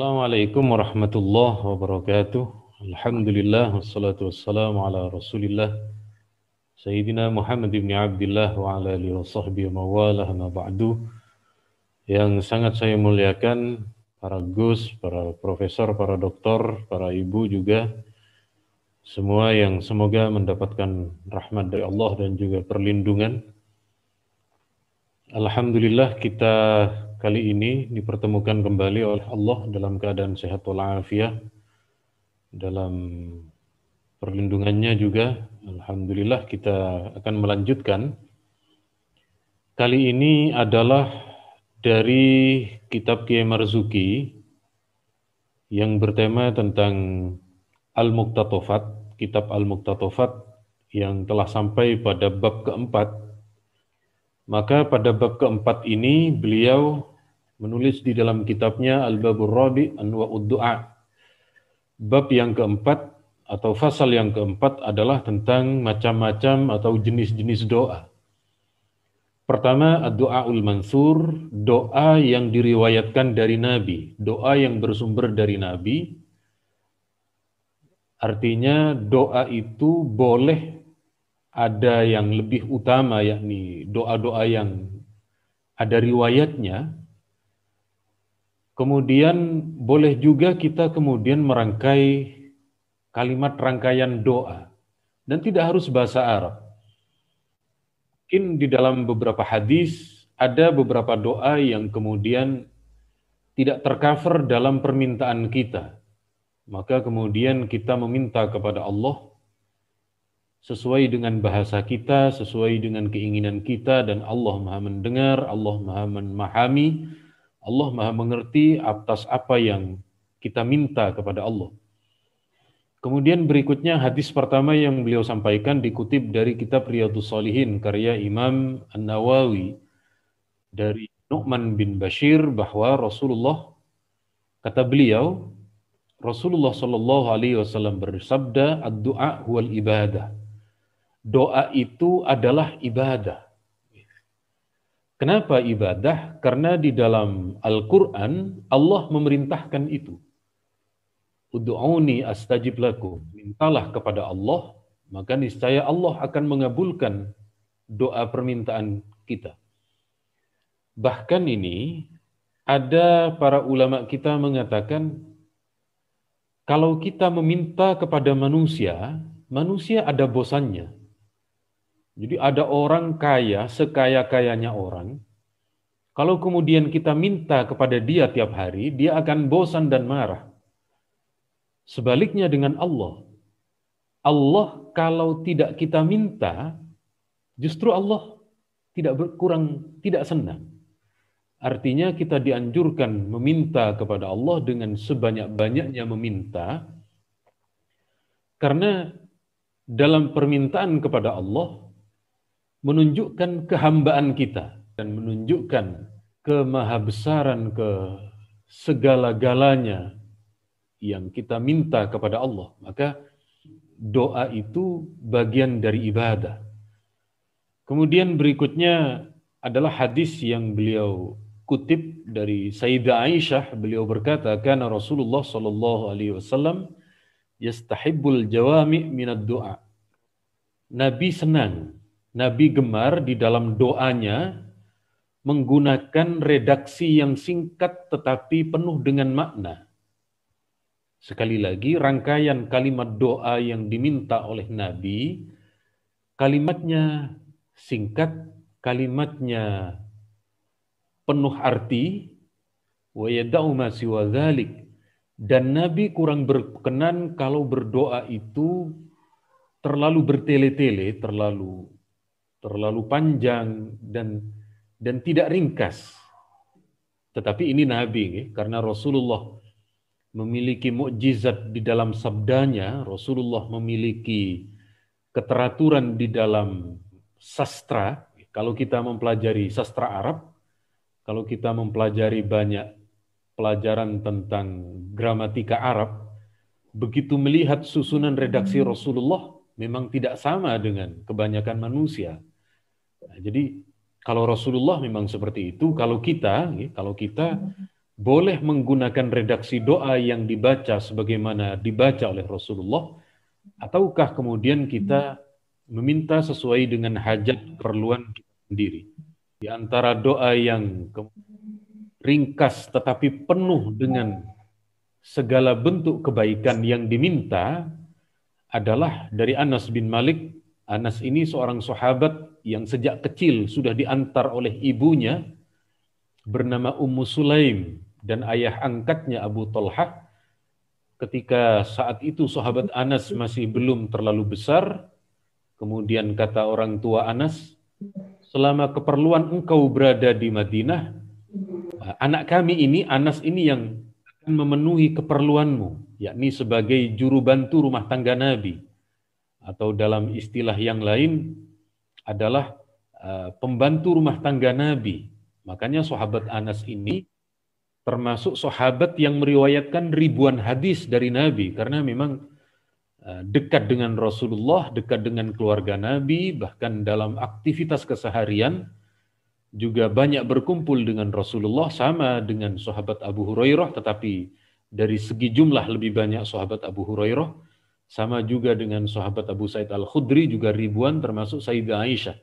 Assalamualaikum warahmatullahi wabarakatuh. Alhamdulillah wassalatu wassalamu ala Rasulillah Sayyidina Muhammad ibn Abdullah wa ala alihi wa sahbihi mawalah ma ba'du. Yang sangat saya muliakan para gus, para profesor, para doktor, para ibu juga semua yang semoga mendapatkan rahmat dari Allah dan juga perlindungan. Alhamdulillah kita kali ini dipertemukan kembali oleh Allah dalam keadaan sehat walafiat dalam perlindungannya juga alhamdulillah kita akan melanjutkan kali ini adalah dari kitab Kiai Marzuki yang bertema tentang al muqtatofat kitab al muqtatofat yang telah sampai pada bab keempat maka pada bab keempat ini beliau menulis di dalam kitabnya Al-Babur Rabi Anwa'ud Du'a. Bab yang keempat atau fasal yang keempat adalah tentang macam-macam atau jenis-jenis doa. Pertama, doaul mansur, doa yang diriwayatkan dari Nabi, doa yang bersumber dari Nabi. Artinya doa itu boleh ada yang lebih utama yakni doa-doa yang ada riwayatnya kemudian boleh juga kita kemudian merangkai kalimat rangkaian doa dan tidak harus bahasa Arab mungkin di dalam beberapa hadis ada beberapa doa yang kemudian tidak tercover dalam permintaan kita maka kemudian kita meminta kepada Allah sesuai dengan bahasa kita, sesuai dengan keinginan kita dan Allah Maha mendengar, Allah Maha memahami, Allah Maha mengerti atas apa yang kita minta kepada Allah. Kemudian berikutnya hadis pertama yang beliau sampaikan dikutip dari kitab Riyadus Salihin karya Imam An-Nawawi dari Nu'man bin Bashir bahwa Rasulullah kata beliau Rasulullah Shallallahu alaihi wasallam bersabda ad-du'a huwal ibadah doa itu adalah ibadah. Kenapa ibadah? Karena di dalam Al-Quran Allah memerintahkan itu. Udu'uni astajib lakum. Mintalah kepada Allah, maka niscaya Allah akan mengabulkan doa permintaan kita. Bahkan ini ada para ulama kita mengatakan kalau kita meminta kepada manusia, manusia ada bosannya. Jadi ada orang kaya, sekaya-kayanya orang, kalau kemudian kita minta kepada dia tiap hari, dia akan bosan dan marah. Sebaliknya dengan Allah. Allah kalau tidak kita minta, justru Allah tidak berkurang, tidak senang. Artinya kita dianjurkan meminta kepada Allah dengan sebanyak-banyaknya meminta, karena dalam permintaan kepada Allah, menunjukkan kehambaan kita dan menunjukkan kemahabesaran ke segala-galanya yang kita minta kepada Allah. Maka doa itu bagian dari ibadah. Kemudian berikutnya adalah hadis yang beliau kutip dari Sayyidah Aisyah. Beliau berkata, karena Rasulullah Shallallahu alaihi wasallam yastahibul jawami' minat doa Nabi senang Nabi gemar di dalam doanya menggunakan redaksi yang singkat tetapi penuh dengan makna. Sekali lagi, rangkaian kalimat doa yang diminta oleh Nabi, kalimatnya singkat, kalimatnya penuh arti, dan Nabi kurang berkenan kalau berdoa itu terlalu bertele-tele, terlalu terlalu panjang dan dan tidak ringkas. Tetapi ini Nabi, karena Rasulullah memiliki mukjizat di dalam sabdanya, Rasulullah memiliki keteraturan di dalam sastra. Kalau kita mempelajari sastra Arab, kalau kita mempelajari banyak pelajaran tentang gramatika Arab, begitu melihat susunan redaksi hmm. Rasulullah memang tidak sama dengan kebanyakan manusia Nah, jadi kalau Rasulullah memang seperti itu, kalau kita, ya, kalau kita boleh menggunakan redaksi doa yang dibaca sebagaimana dibaca oleh Rasulullah, ataukah kemudian kita meminta sesuai dengan hajat perluan kita sendiri? Di antara doa yang ringkas tetapi penuh dengan segala bentuk kebaikan yang diminta adalah dari Anas bin Malik Anas ini seorang sahabat yang sejak kecil sudah diantar oleh ibunya bernama Ummu Sulaim dan ayah angkatnya Abu Talha ketika saat itu sahabat Anas masih belum terlalu besar kemudian kata orang tua Anas selama keperluan engkau berada di Madinah anak kami ini Anas ini yang akan memenuhi keperluanmu yakni sebagai juru bantu rumah tangga Nabi atau dalam istilah yang lain adalah eh, pembantu rumah tangga Nabi. Makanya sahabat Anas ini termasuk sahabat yang meriwayatkan ribuan hadis dari Nabi karena memang eh, dekat dengan Rasulullah, dekat dengan keluarga Nabi, bahkan dalam aktivitas keseharian juga banyak berkumpul dengan Rasulullah sama dengan sahabat Abu Hurairah tetapi dari segi jumlah lebih banyak sahabat Abu Hurairah sama juga dengan sahabat Abu Said Al-Khudri juga ribuan termasuk Sayyidah Aisyah.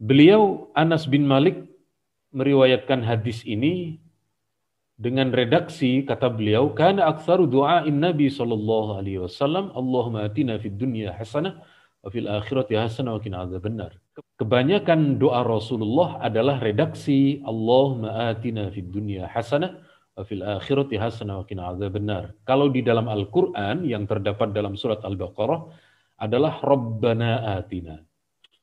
Beliau Anas bin Malik meriwayatkan hadis ini dengan redaksi kata beliau karena aktsaru doa nabi sallallahu alaihi wasallam Allahumma atina fid dunya hasanah wa fil akhirati hasanah wa qina adzabannar kebanyakan doa Rasulullah adalah redaksi Allahumma atina fid dunya hasanah fil akhirati hasanah wa qina benar. Kalau di dalam Al-Qur'an yang terdapat dalam surat Al-Baqarah adalah Rabbana atina.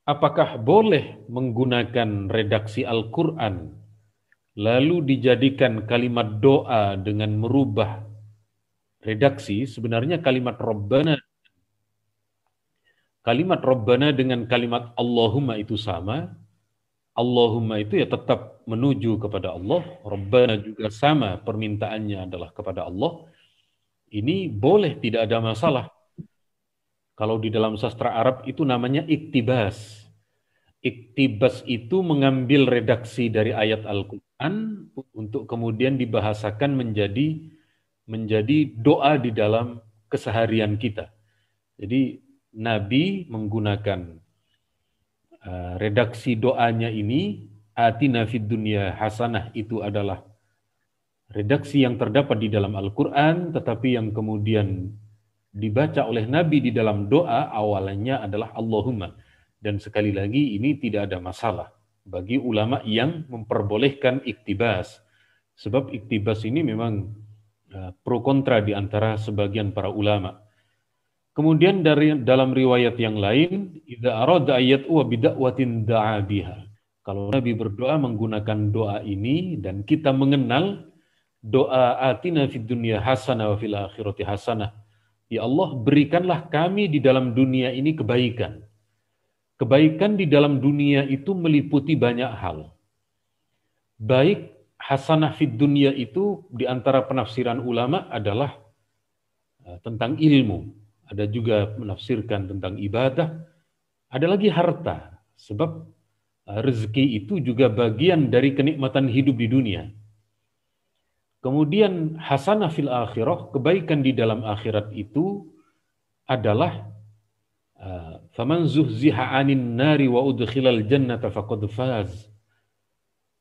Apakah boleh menggunakan redaksi Al-Qur'an lalu dijadikan kalimat doa dengan merubah redaksi? Sebenarnya kalimat Rabbana kalimat Rabbana dengan kalimat Allahumma itu sama, Allahumma itu ya tetap menuju kepada Allah. Rabbana juga sama permintaannya adalah kepada Allah. Ini boleh tidak ada masalah. Kalau di dalam sastra Arab itu namanya iktibas. Iktibas itu mengambil redaksi dari ayat Al-Qur'an untuk kemudian dibahasakan menjadi menjadi doa di dalam keseharian kita. Jadi Nabi menggunakan Eh, redaksi doanya ini atina fid dunya hasanah itu adalah redaksi yang terdapat di dalam Al-Qur'an tetapi yang kemudian dibaca oleh Nabi di dalam doa awalnya adalah Allahumma dan sekali lagi ini tidak ada masalah bagi ulama yang memperbolehkan iktibas sebab iktibas ini memang eh, pro kontra di antara sebagian para ulama Kemudian dari dalam riwayat yang lain, idza arada ayat wa bidakwatin Kalau Nabi berdoa menggunakan doa ini dan kita mengenal doa atina fid dunya hasanah wa fil akhirati hasanah. Ya Allah, berikanlah kami di dalam dunia ini kebaikan. Kebaikan di dalam dunia itu meliputi banyak hal. Baik hasanah fid dunia itu di antara penafsiran ulama adalah eh, tentang ilmu, ada juga menafsirkan tentang ibadah, ada lagi harta, sebab eh, rezeki itu juga bagian dari kenikmatan hidup di dunia. Kemudian hasanah fil akhirah, kebaikan di dalam akhirat itu adalah eh, faman zuhziha anin nari wa udkhilal jannata faqad faz.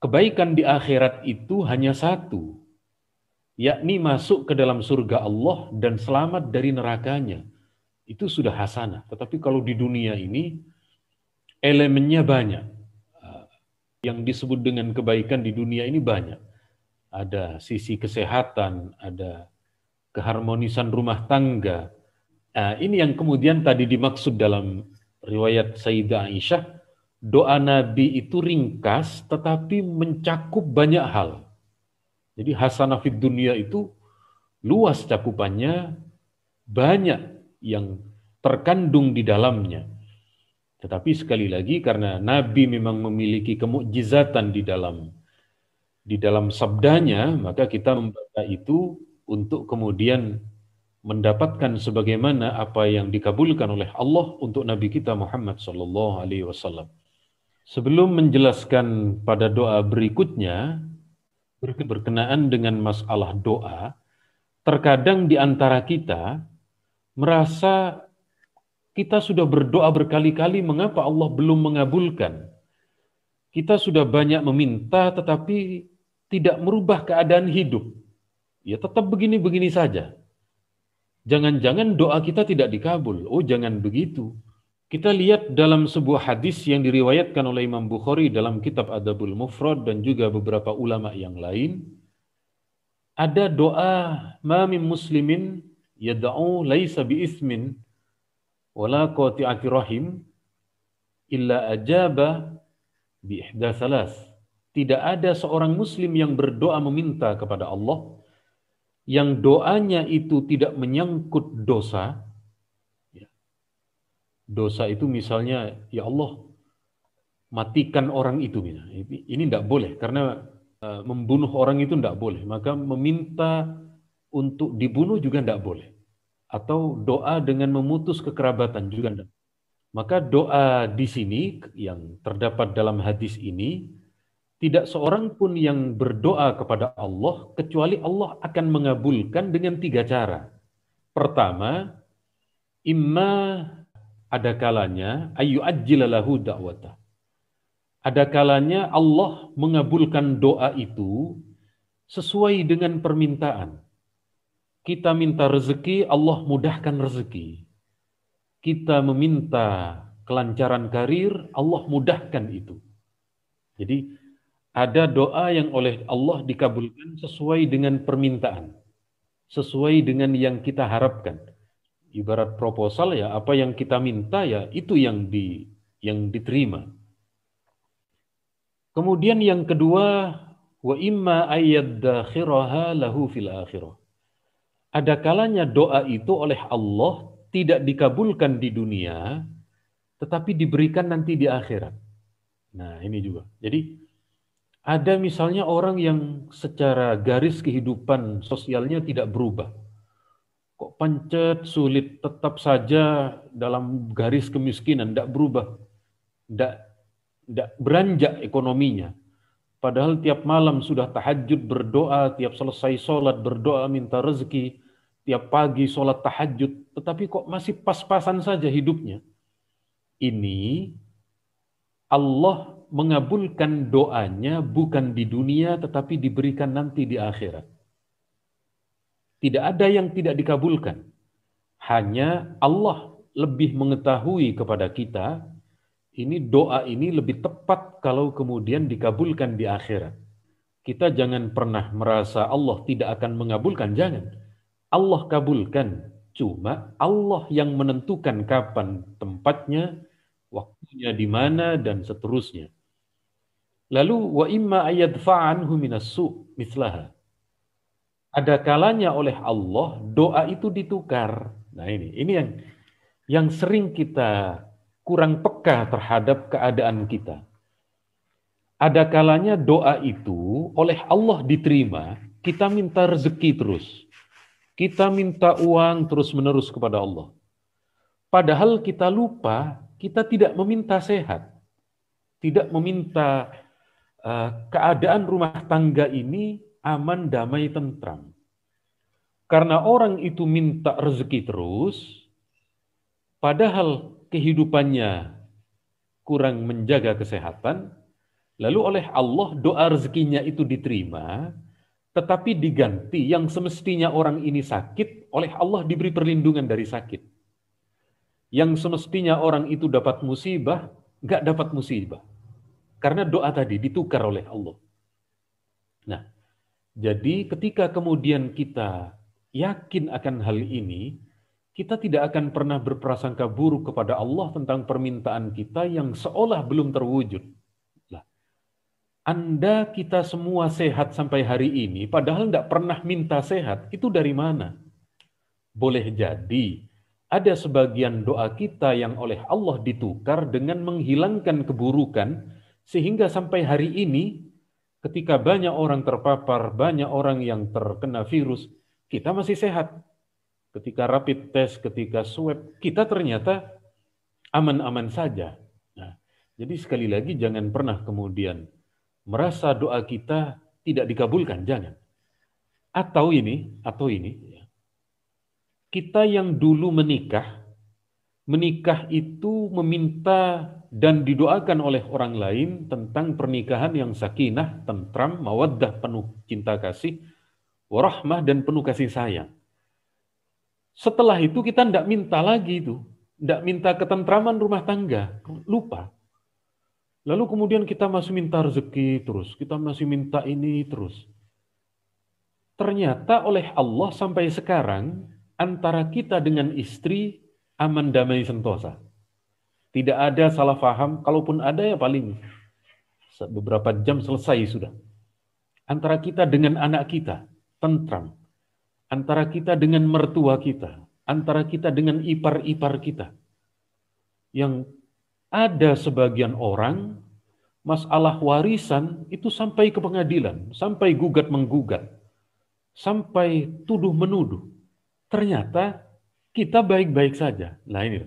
Kebaikan di akhirat itu hanya satu, yakni masuk ke dalam surga Allah dan selamat dari nerakanya itu sudah hasanah. Tetapi kalau di dunia ini elemennya banyak. Ah, yang disebut dengan kebaikan di dunia ini banyak. Ada sisi kesehatan, ada keharmonisan rumah tangga. Nah, ini yang kemudian tadi dimaksud dalam riwayat Sayyidah Aisyah, doa Nabi itu ringkas tetapi mencakup banyak hal. Jadi hasanah fid dunia itu luas cakupannya, banyak yang terkandung di dalamnya. Tetapi sekali lagi karena Nabi memang memiliki kemujizatan di dalam di dalam sabdanya, maka kita membaca itu untuk kemudian mendapatkan sebagaimana apa yang dikabulkan oleh Allah untuk Nabi kita Muhammad Sallallahu Alaihi Wasallam. Sebelum menjelaskan pada doa berikutnya berkenaan dengan masalah doa, terkadang di antara kita merasa kita sudah berdoa berkali-kali, mengapa Allah belum mengabulkan? Kita sudah banyak meminta, tetapi tidak merubah keadaan hidup. Ya tetap begini-begini saja. Jangan-jangan doa kita tidak dikabul. Oh jangan begitu. Kita lihat dalam sebuah hadis yang diriwayatkan oleh Imam Bukhari dalam kitab Adabul Mufrad dan juga beberapa ulama yang lain. Ada doa mamim muslimin yad'u laisa ismin wala qati'ati rahim illa ajaba bi ihda salas. Tidak ada seorang muslim yang berdoa meminta kepada Allah yang doanya itu tidak menyangkut dosa. Ya. Dosa itu misalnya ya Allah matikan orang itu Ini tidak boleh karena eh, membunuh orang itu tidak boleh. Maka meminta untuk dibunuh juga tidak boleh. Atau doa dengan memutus kekerabatan juga tidak. Maka doa di sini yang terdapat dalam hadis ini, tidak seorang pun yang berdoa kepada Allah kecuali Allah akan mengabulkan dengan tiga cara. Pertama, imma ada kalanya ayu ajilalahu da'wata. Ada kalanya Allah mengabulkan doa itu sesuai dengan permintaan. Kita minta rezeki, Allah mudahkan rezeki. Kita meminta kelancaran karir, Allah mudahkan itu. Jadi ada doa yang oleh Allah dikabulkan sesuai dengan permintaan. Sesuai dengan yang kita harapkan. Ibarat proposal ya, apa yang kita minta ya itu yang di yang diterima. Kemudian yang kedua, wa imma ayyaddahiraha lahu fil akhirah ada kalanya doa itu oleh Allah tidak dikabulkan di dunia, tetapi diberikan nanti di akhirat. Nah, ini juga. Jadi, ada misalnya orang yang secara garis kehidupan sosialnya tidak berubah. Kok pancet, sulit, tetap saja dalam garis kemiskinan, tidak berubah. Tidak, tidak beranjak ekonominya. Padahal tiap malam sudah tahajud berdoa, tiap selesai sholat berdoa minta rezeki, tiap pagi sholat tahajud, tetapi kok masih pas-pasan saja hidupnya. Ini Allah mengabulkan doanya bukan di dunia tetapi diberikan nanti di akhirat. Tidak ada yang tidak dikabulkan. Hanya Allah lebih mengetahui kepada kita ini doa ini lebih tepat kalau kemudian dikabulkan di akhirat. Kita jangan pernah merasa Allah tidak akan mengabulkan, jangan. Allah kabulkan. Cuma Allah yang menentukan kapan tempatnya, waktunya di mana dan seterusnya. Lalu wa imma ayat faan su' mislaha. Ada kalanya oleh Allah doa itu ditukar. Nah ini, ini yang yang sering kita kurang peka terhadap keadaan kita. Ada kalanya doa itu oleh Allah diterima, kita minta rezeki terus. Kita minta uang terus-menerus kepada Allah. Padahal kita lupa, kita tidak meminta sehat. Tidak meminta uh, keadaan rumah tangga ini aman, damai, tentram. Karena orang itu minta rezeki terus, padahal kehidupannya kurang menjaga kesehatan, lalu oleh Allah doa rezekinya itu diterima, tetapi diganti yang semestinya orang ini sakit oleh Allah diberi perlindungan dari sakit. Yang semestinya orang itu dapat musibah, nggak dapat musibah. Karena doa tadi ditukar oleh Allah. Nah, jadi ketika kemudian kita yakin akan hal ini, kita tidak akan pernah berprasangka buruk kepada Allah tentang permintaan kita yang seolah belum terwujud anda kita semua sehat sampai hari ini, padahal tidak pernah minta sehat, itu dari mana? Boleh jadi ada sebagian doa kita yang oleh Allah ditukar dengan menghilangkan keburukan, sehingga sampai hari ini, ketika banyak orang terpapar, banyak orang yang terkena virus, kita masih sehat. Ketika rapid test, ketika swab, kita ternyata aman-aman saja. Nah, jadi sekali lagi jangan pernah kemudian merasa doa kita tidak dikabulkan, jangan. Atau ini, atau ini, ya. kita yang dulu menikah, menikah itu meminta dan didoakan oleh orang lain tentang pernikahan yang sakinah, tentram, mawaddah, penuh cinta kasih, warahmah, dan penuh kasih sayang. Setelah itu kita tidak minta lagi itu, tidak minta ketentraman rumah tangga, lupa. Lalu kemudian kita masih minta rezeki terus, kita masih minta ini terus. Ternyata oleh Allah sampai sekarang antara kita dengan istri aman damai sentosa. Tidak ada salah faham, kalaupun ada ya paling beberapa jam selesai sudah. Antara kita dengan anak kita tentram. Antara kita dengan mertua kita, antara kita dengan ipar-ipar kita. Yang ada sebagian orang masalah warisan itu sampai ke pengadilan, sampai gugat menggugat, sampai tuduh menuduh. Ternyata kita baik-baik saja. Nah ini.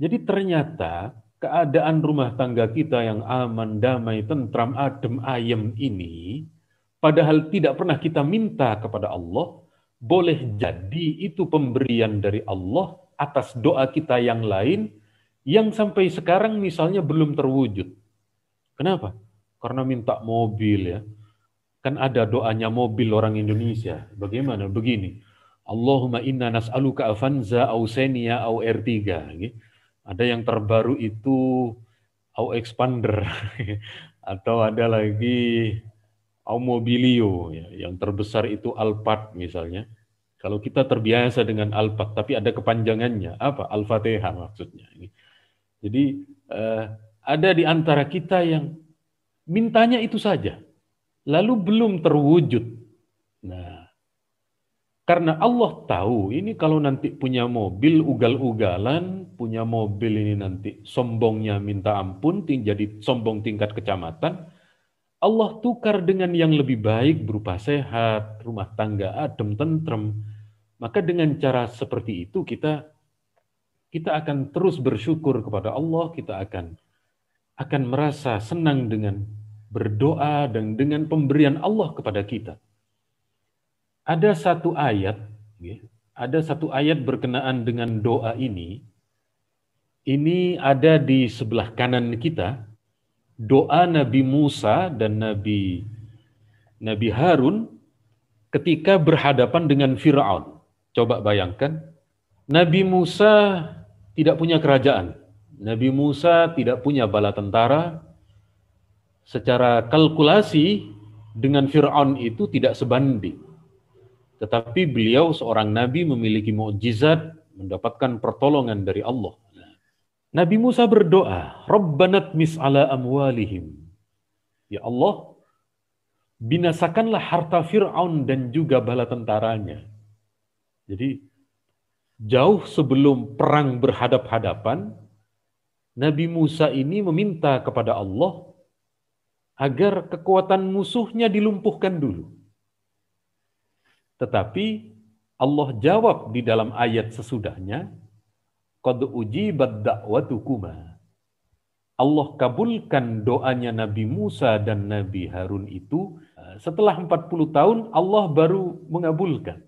Jadi ternyata keadaan rumah tangga kita yang aman, damai, tentram, adem, ayem ini padahal tidak pernah kita minta kepada Allah, boleh jadi itu pemberian dari Allah atas doa kita yang lain yang sampai sekarang misalnya belum terwujud. Kenapa? Karena minta mobil ya. Kan ada doanya mobil orang Indonesia. Bagaimana? Begini. Allahumma inna nas'aluka Avanza, au Ausenia, au R3. Gitu. Ada yang terbaru itu au Expander. Atau ada lagi au Mobilio. Ya. Yang terbesar itu alpat misalnya. Kalau kita terbiasa dengan alpat, tapi ada kepanjangannya. Apa? Al-Fatihah maksudnya. Gitu. Jadi eh, ada di antara kita yang mintanya itu saja, lalu belum terwujud. Nah, karena Allah tahu ini kalau nanti punya mobil ugal-ugalan, punya mobil ini nanti sombongnya minta ampun, jadi sombong tingkat kecamatan, Allah tukar dengan yang lebih baik berupa sehat, rumah tangga adem, tentrem. Maka dengan cara seperti itu kita kita akan terus bersyukur kepada Allah, kita akan akan merasa senang dengan berdoa dan dengan pemberian Allah kepada kita. Ada satu ayat, ya, ada satu ayat berkenaan dengan doa ini. Ini ada di sebelah kanan kita, doa Nabi Musa dan Nabi Nabi Harun ketika berhadapan dengan Firaun. Coba bayangkan Nabi Musa tidak punya kerajaan. Nabi Musa tidak punya bala tentara. Secara kalkulasi dengan Fir'aun itu tidak sebanding. Tetapi beliau seorang nabi memiliki mukjizat mendapatkan pertolongan dari Allah. Nabi Musa berdoa, "Rabbanat mis'ala amwalihim." Ya Allah, binasakanlah harta Fir'aun dan juga bala tentaranya. Jadi jauh sebelum perang berhadap-hadapan, Nabi Musa ini meminta kepada Allah agar kekuatan musuhnya dilumpuhkan dulu. Tetapi Allah jawab di dalam ayat sesudahnya, Qad ujibat da'watukuma. Allah kabulkan doanya Nabi Musa dan Nabi Harun itu eh, setelah 40 tahun Allah baru mengabulkan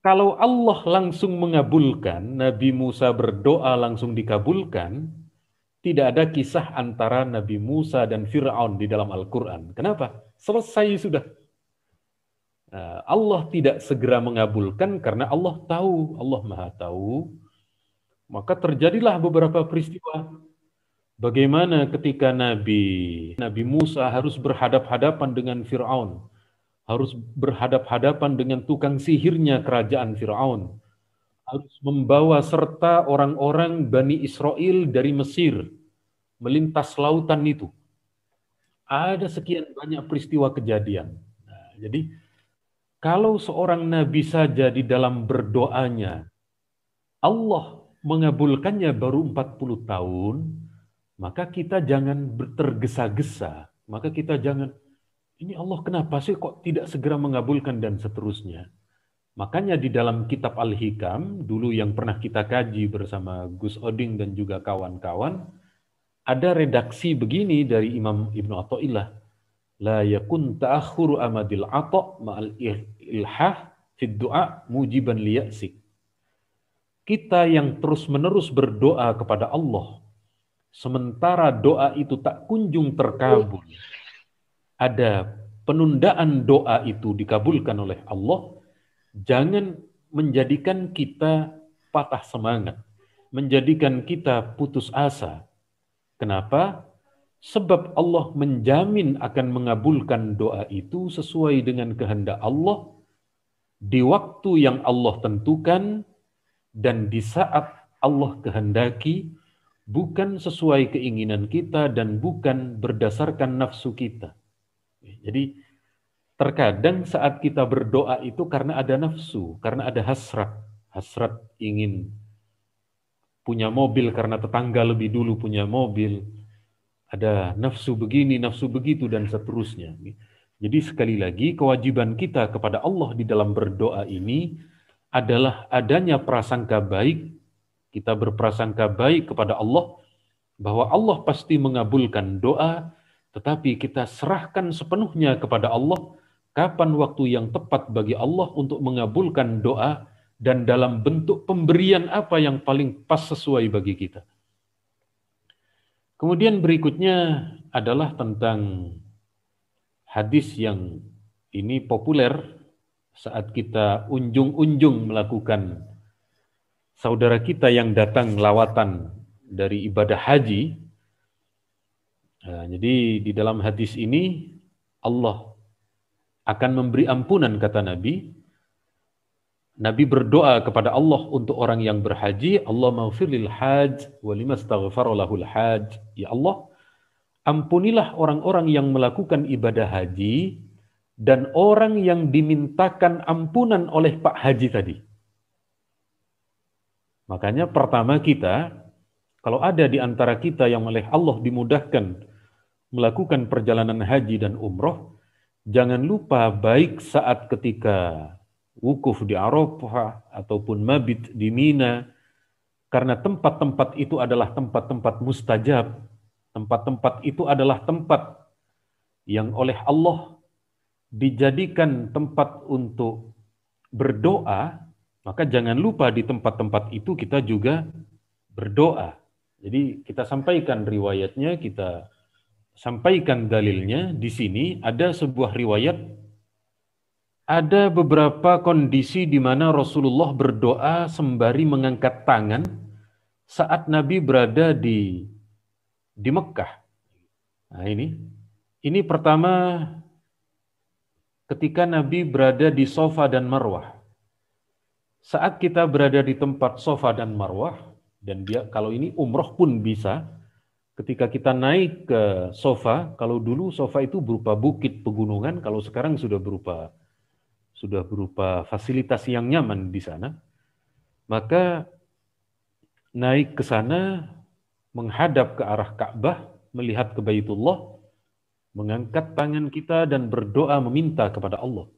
kalau Allah langsung mengabulkan, Nabi Musa berdoa langsung dikabulkan, tidak ada kisah antara Nabi Musa dan Fir'aun di dalam Al-Quran. Kenapa? Selesai sudah. Nah, Allah tidak segera mengabulkan karena Allah tahu, Allah maha tahu. Maka terjadilah beberapa peristiwa. Bagaimana ketika Nabi Nabi Musa harus berhadap-hadapan dengan Fir'aun harus berhadap-hadapan dengan tukang sihirnya kerajaan Firaun, harus membawa serta orang-orang Bani Israel dari Mesir melintas lautan itu. Ada sekian banyak peristiwa kejadian. Nah, jadi, kalau seorang nabi saja di dalam berdoanya, Allah mengabulkannya baru 40 tahun, maka kita jangan tergesa-gesa, maka kita jangan, ini Allah kenapa sih kok tidak segera mengabulkan dan seterusnya. Makanya di dalam kitab Al-Hikam, dulu yang pernah kita kaji bersama Gus Oding dan juga kawan-kawan, ada redaksi begini dari Imam Ibnu Atta'illah. La yakun ta'akhuru amadil atok ma'al ilhah fid du'a mujiban liyaksi. Kita yang terus-menerus berdoa kepada Allah, sementara doa itu tak kunjung terkabul, ada penundaan doa itu dikabulkan oleh Allah, jangan menjadikan kita patah semangat, menjadikan kita putus asa. Kenapa? Sebab Allah menjamin akan mengabulkan doa itu sesuai dengan kehendak Allah di waktu yang Allah tentukan dan di saat Allah kehendaki, bukan sesuai keinginan kita dan bukan berdasarkan nafsu kita. Ya, jadi terkadang saat kita berdoa itu karena ada nafsu, karena ada hasrat, hasrat ingin punya mobil karena tetangga lebih dulu punya mobil, ada nafsu begini, nafsu begitu dan seterusnya. Jadi sekali lagi kewajiban kita kepada Allah di dalam berdoa ini adalah adanya prasangka baik, kita berprasangka baik kepada Allah bahwa Allah pasti mengabulkan doa tetapi kita serahkan sepenuhnya kepada Allah kapan waktu yang tepat bagi Allah untuk mengabulkan doa dan dalam bentuk pemberian apa yang paling pas sesuai bagi kita. Kemudian berikutnya adalah tentang hadis yang ini populer saat kita unjung-unjung melakukan saudara kita yang datang lawatan dari ibadah haji Nah, jadi di dalam hadis ini Allah akan memberi ampunan kata Nabi. Nabi berdoa kepada Allah untuk orang yang berhaji, Allah maufiril haj wa limastaghfara haj. Ya Allah, ampunilah orang-orang yang melakukan ibadah haji dan orang yang dimintakan ampunan oleh Pak Haji tadi. Makanya pertama kita, kalau ada di antara kita yang oleh Allah dimudahkan melakukan perjalanan haji dan umroh, jangan lupa baik saat ketika wukuf di Arafah ataupun mabit di Mina, karena tempat-tempat itu adalah tempat-tempat mustajab. Tempat-tempat itu adalah tempat yang oleh Allah dijadikan tempat untuk berdoa, maka jangan lupa di tempat-tempat itu kita juga berdoa. Jadi kita sampaikan riwayatnya, kita sampaikan dalilnya di sini ada sebuah riwayat ada beberapa kondisi di mana Rasulullah berdoa sembari mengangkat tangan saat Nabi berada di di Mekkah. Nah ini ini pertama ketika Nabi berada di Sofa dan Marwah. Saat kita berada di tempat Sofa dan Marwah dan dia kalau ini umroh pun bisa, Ketika kita naik ke sofa, kalau dulu sofa itu berupa bukit pegunungan, kalau sekarang sudah berupa sudah berupa fasilitas yang nyaman di sana, maka naik ke sana menghadap ke arah Ka'bah, melihat ke Baitullah, mengangkat tangan kita dan berdoa meminta kepada Allah.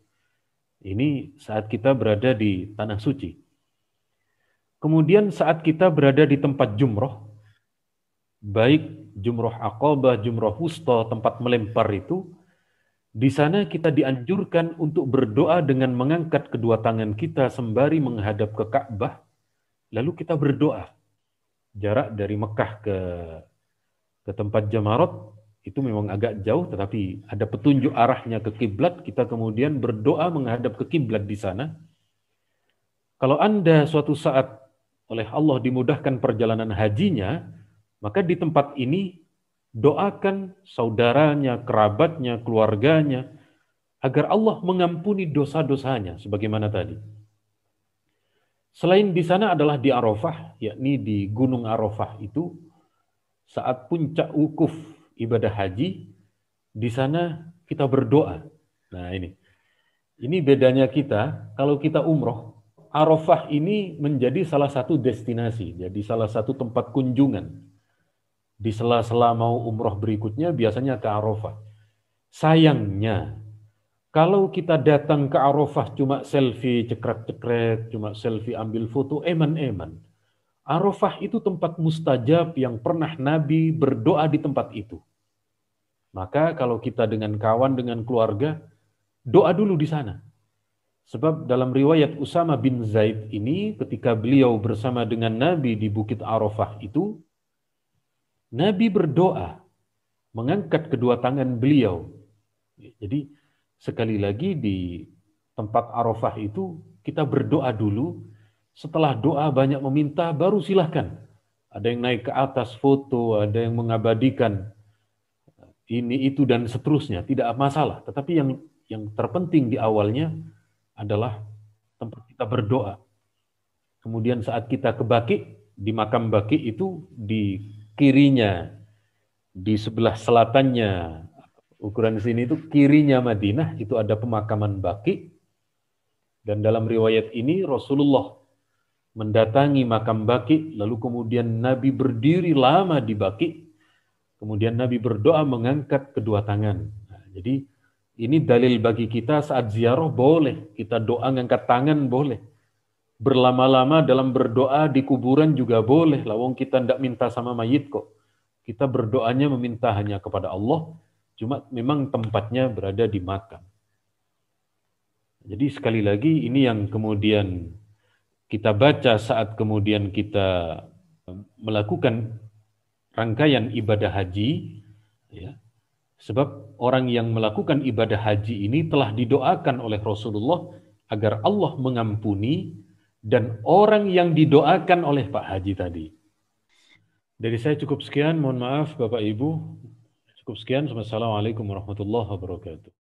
Ini saat kita berada di tanah suci. Kemudian saat kita berada di tempat jumroh, baik jumroh akobah, jumroh wusta, tempat melempar itu, di sana kita dianjurkan untuk berdoa dengan mengangkat kedua tangan kita sembari menghadap ke Ka'bah, lalu kita berdoa. Jarak dari Mekah ke ke tempat Jamarot itu memang agak jauh tetapi ada petunjuk arahnya ke kiblat kita kemudian berdoa menghadap ke kiblat di sana kalau Anda suatu saat oleh Allah dimudahkan perjalanan hajinya maka di tempat ini doakan saudaranya, kerabatnya, keluarganya agar Allah mengampuni dosa-dosanya sebagaimana tadi. Selain di sana adalah di Arafah, yakni di Gunung Arafah itu saat puncak wukuf ibadah haji, di sana kita berdoa. Nah, ini. Ini bedanya kita kalau kita umroh Arafah ini menjadi salah satu destinasi, jadi salah satu tempat kunjungan di sela-sela mau umroh berikutnya biasanya ke Arafah. Sayangnya, kalau kita datang ke Arafah cuma selfie cekrek-cekrek, cuma selfie ambil foto, eman-eman. Arafah itu tempat mustajab yang pernah Nabi berdoa di tempat itu. Maka kalau kita dengan kawan, dengan keluarga, doa dulu di sana. Sebab dalam riwayat Usama bin Zaid ini ketika beliau bersama dengan Nabi di Bukit Arafah itu, Nabi berdoa mengangkat kedua tangan beliau. Jadi sekali lagi di tempat Arafah itu kita berdoa dulu. Setelah doa banyak meminta baru silahkan. Ada yang naik ke atas foto, ada yang mengabadikan ini itu dan seterusnya tidak masalah. Tetapi yang yang terpenting di awalnya adalah tempat kita berdoa. Kemudian saat kita ke Baki, di makam Baki itu di kirinya, di sebelah selatannya, ukuran sini itu kirinya Madinah, itu ada pemakaman Baki. Dan dalam riwayat ini Rasulullah mendatangi makam Baki, lalu kemudian Nabi berdiri lama di Baki, kemudian Nabi berdoa mengangkat kedua tangan. Nah, jadi ini dalil bagi kita saat ziarah boleh, kita doa mengangkat tangan boleh berlama-lama dalam berdoa di kuburan juga boleh Lawang kita tidak minta sama mayit kok kita berdoanya meminta hanya kepada Allah cuma memang tempatnya berada di makam jadi sekali lagi ini yang kemudian kita baca saat kemudian kita melakukan rangkaian ibadah haji ya sebab orang yang melakukan ibadah haji ini telah didoakan oleh Rasulullah agar Allah mengampuni dan orang yang didoakan oleh Pak Haji tadi. Dari saya cukup sekian, mohon maaf Bapak Ibu. Cukup sekian, Assalamualaikum warahmatullahi wabarakatuh.